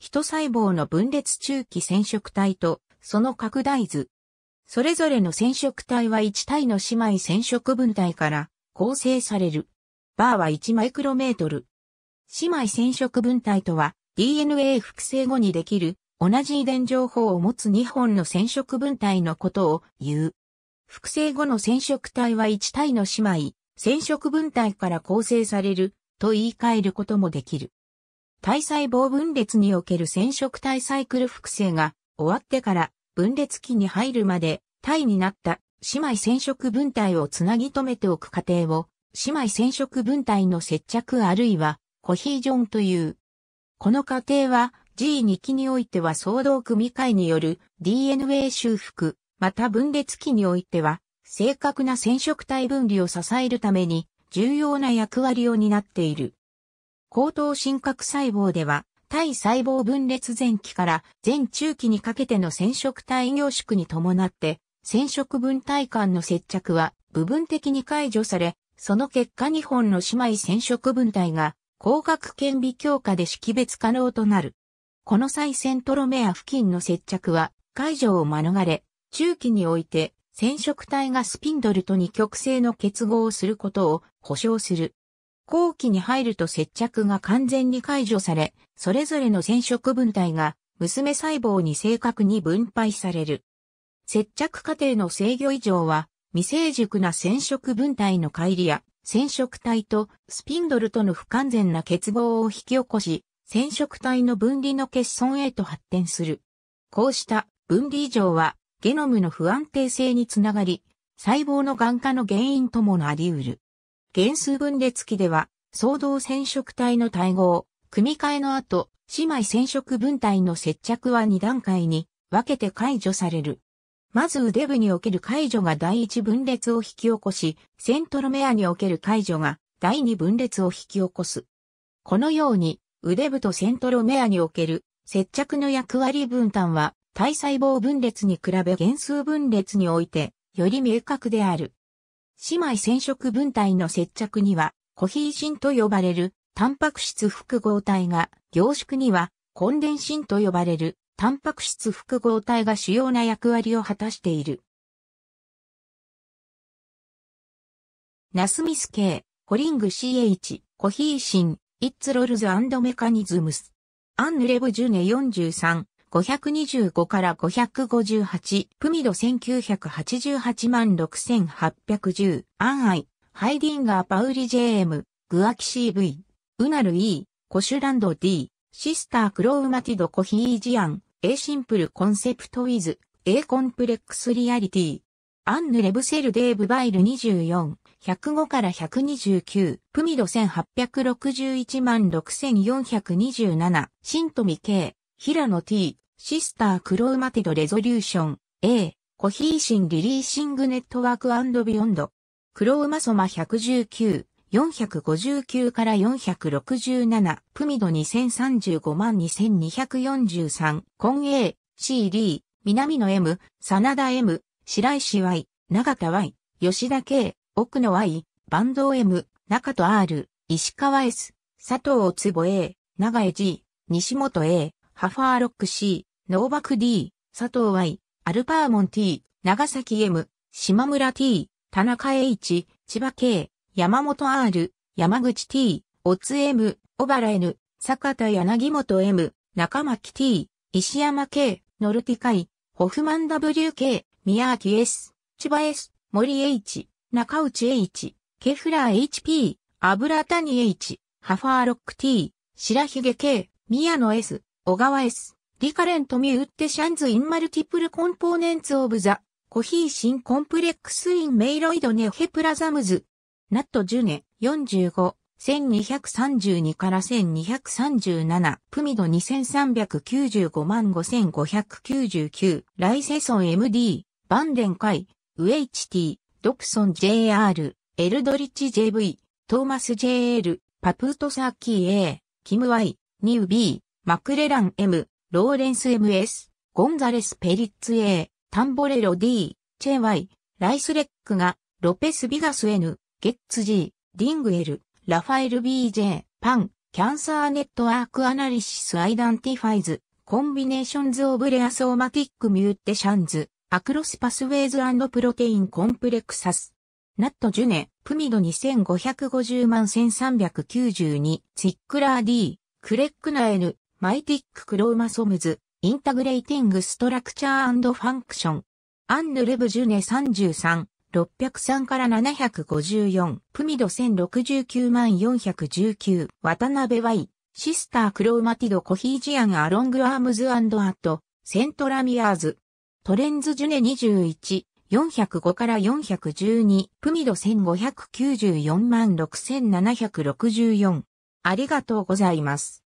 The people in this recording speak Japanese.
一細胞の分裂中期染色体とその拡大図。それぞれの染色体は1体の姉妹染色分体から構成される。バーは1マイクロメートル。姉妹染色分体とは DNA 複製後にできる同じ遺伝情報を持つ2本の染色分体のことを言う。複製後の染色体は1体の姉妹、染色分体から構成されると言い換えることもできる。体細胞分裂における染色体サイクル複製が終わってから分裂期に入るまで体になった姉妹染色分体をつなぎ止めておく過程を姉妹染色分体の接着あるいはコヒージョンという。この過程は G2 期においては相同組会による DNA 修復、また分裂期においては正確な染色体分離を支えるために重要な役割を担っている。高等真核細胞では、体細胞分裂前期から前中期にかけての染色体凝縮に伴って、染色分体間の接着は部分的に解除され、その結果2本の姉妹染色分体が光学顕微鏡下で識別可能となる。この際セントロメア付近の接着は解除を免れ、中期において染色体がスピンドルと二極性の結合をすることを保証する。後期に入ると接着が完全に解除され、それぞれの染色分体が娘細胞に正確に分配される。接着過程の制御異常は、未成熟な染色分体の乖離や染色体とスピンドルとの不完全な結合を引き起こし、染色体の分離の欠損へと発展する。こうした分離異常はゲノムの不安定性につながり、細胞の眼科の原因ともなり得る。原数分裂期では、相同染色体の対合、組み換えの後、姉妹染色分体の接着は2段階に分けて解除される。まず腕部における解除が第1分裂を引き起こし、セントロメアにおける解除が第2分裂を引き起こす。このように、腕部とセントロメアにおける接着の役割分担は体細胞分裂に比べ原数分裂においてより明確である。姉妹染色分体の接着には、コヒーシンと呼ばれる、タンパク質複合体が、凝縮には、コンデンシンと呼ばれる、タンパク質複合体が主要な役割を果たしている。ナスミス系、ホリング CH、コヒーシン、イッツロルズメカニズムス。アンヌレブジュネ43、525から558、プミド1988万6810、アンアイ、ハイディンガー・パウリ JM、グアキシブ v ウナル E、コシュランド D、シスター・クロウマティド・コヒージアン、A シンプル・コンセプト・ウィズ、A コンプレックス・リアリティ、アンヌ・レブセル・デーブ・バイル24、105から129、プミド1861万6427、シントミ K、平野 T、シスタークローマティドレゾリューション、A、コヒーシンリリーシングネットワークビヨンド。クローマソマ119、459から467、プミド2035万2243、コン A、C、D、南野 M、真田 M、白石 Y、長田 Y、吉田 K、奥野 Y、バンド M、中戸 R、石川 S、佐藤坪 A、長江 G、西本 A、ハファーロック C、ノーバク D、佐藤 Y、アルパーモン T、長崎 M、島村 T、田中 H、千葉 K、山本 R、山口 T、オツ M、小原 N、坂田柳本 M、中巻 T、石山 K、ノルティカイ、ホフマン WK、宮脇 S、千葉 S、森 H、中内 H、ケフラー HP、油谷 H、ハファーロック T、白髭 K、宮野 S、小川 S、リカレントミューってシャンズインマルティプルコンポーネンツオブザ、コヒーシンコンプレックスインメイロイドネヘプラザムズ。ナットジュネ、45、1232から1237、プミド2395万5599、ライセソン MD、バンデンカイ、ウエイチティ、ドクソン JR、エルドリッチ JV、トーマス JL、パプートサーキー A、キム Y、ニュー B、マクレラン M、ローレンス MS、ゴンザレス・ペリッツ A、タンボレロ D、チェ Y、ライスレックが、ロペス・ビガス N、ゲッツ G、ディング L、ラファエル BJ、パン、キャンサーネットワークアナリシス・アイダンティファイズ、コンビネーションズ・オブ・レアソーマティック・ミューテシャンズ、アクロス・パスウェイズ・アンド・プロテイン・コンプレクサス。ナット・ジュネ、プミド2550万1392、ツィックラー D、クレックナ N、マイティック・クローマ・ソムズ、インタグレイティング・ストラクチャーファンクション。アンヌ・レブ・ジュネ33、603から754、プミド1069万419、渡辺 Y、シスター・クローマティド・コヒージアン・アロング・アームズ・アット、セントラミアーズ。トレンズ・ジュネ21、405から412、プミド1594万6764。ありがとうございます。